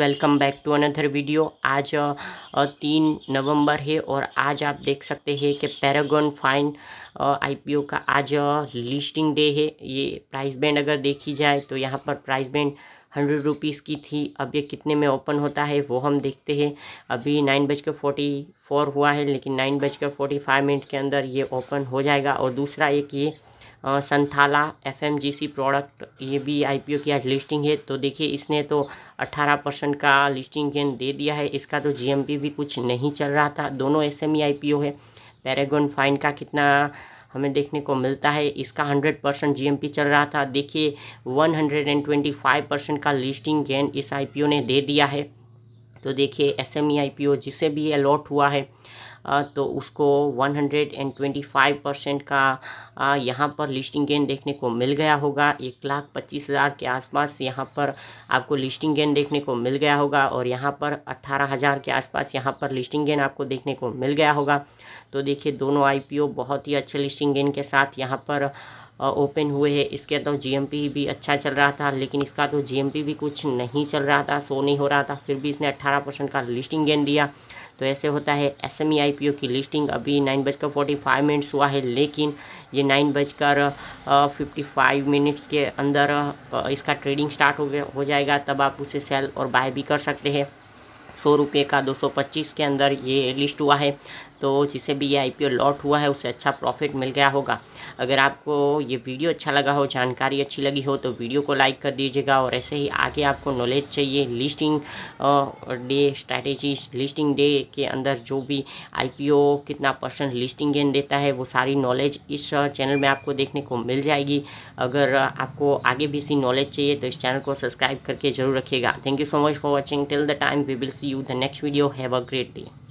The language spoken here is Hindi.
welcome back to another video आज तीन नवंबर है और आज आप देख सकते हैं कि पैरागॉन फाइन आईपीओ का आज लिस्टिंग डे है ये प्राइस बैंड अगर देखी जाए तो यहाँ पर प्राइस बैंड हंड्रेड रुपीज़ की थी अब ये कितने में ओपन होता है वो हम देखते हैं अभी नाइन बजकर फोर्टी फोर हुआ है लेकिन नाइन बजकर फोर्टी फाइव मिनट के अंदर ये ओपन हो जाएगा और दूसरा एक ये संथाला एफएमजीसी प्रोडक्ट ये भी आईपीओ की आज लिस्टिंग है तो देखिए इसने तो 18 परसेंट का लिस्टिंग गेन दे दिया है इसका तो जीएमपी भी कुछ नहीं चल रहा था दोनों एसएमई आईपीओ है पैरेगोन फाइन का कितना हमें देखने को मिलता है इसका 100 परसेंट जी चल रहा था देखिए फाइव परसेंट का लिस्टिंग गेन इस ओ ने दे दिया है तो देखिए एस एम जिसे भी अलॉट हुआ है तो उसको 125 परसेंट का यहाँ पर लिस्टिंग गेन देखने को मिल गया होगा एक लाख पच्चीस हज़ार के आसपास यहाँ पर आपको लिस्टिंग गेन देखने को मिल गया होगा और यहाँ पर अट्ठारह हज़ार के आसपास यहाँ पर लिस्टिंग गेन आपको देखने को मिल गया होगा तो देखिए दोनों आईपीओ बहुत ही अच्छे लिस्टिंग गेन के साथ यहाँ पर ओपन हुए हैं इसके तो जीएमपी भी अच्छा चल रहा था लेकिन इसका तो जीएमपी भी कुछ नहीं चल रहा था सो नहीं हो रहा था फिर भी इसने अट्ठारह परसेंट का लिस्टिंग गेन दिया तो ऐसे होता है एस एम e की लिस्टिंग अभी नाइन बजकर फोर्टी फाइव मिनट्स हुआ है लेकिन ये नाइन बजकर फिफ्टी फाइव मिनट्स के अंदर इसका ट्रेडिंग स्टार्ट हो गया हो जाएगा तब आप उसे सेल और बाय भी कर सकते हैं सौ रुपये का दो सौ पच्चीस के अंदर ये लिस्ट हुआ है तो जिसे भी ये ओ लॉट हुआ है उसे अच्छा प्रॉफिट मिल गया होगा अगर आपको ये वीडियो अच्छा लगा हो जानकारी अच्छी लगी हो तो वीडियो को लाइक कर दीजिएगा और ऐसे ही आगे आपको नॉलेज चाहिए listing day strategy listing day के अंदर जो भी ओ कितना परसेंट लिस्टिंग गेन देता है वो सारी नॉलेज इस चैनल में आपको देखने को मिल जाएगी अगर आपको आगे भी इसी नॉलेज चाहिए तो इस चैनल को सब्सक्राइब करके जरूर रखिएगा thank you so much for watching till the time we will see you the next video have a great day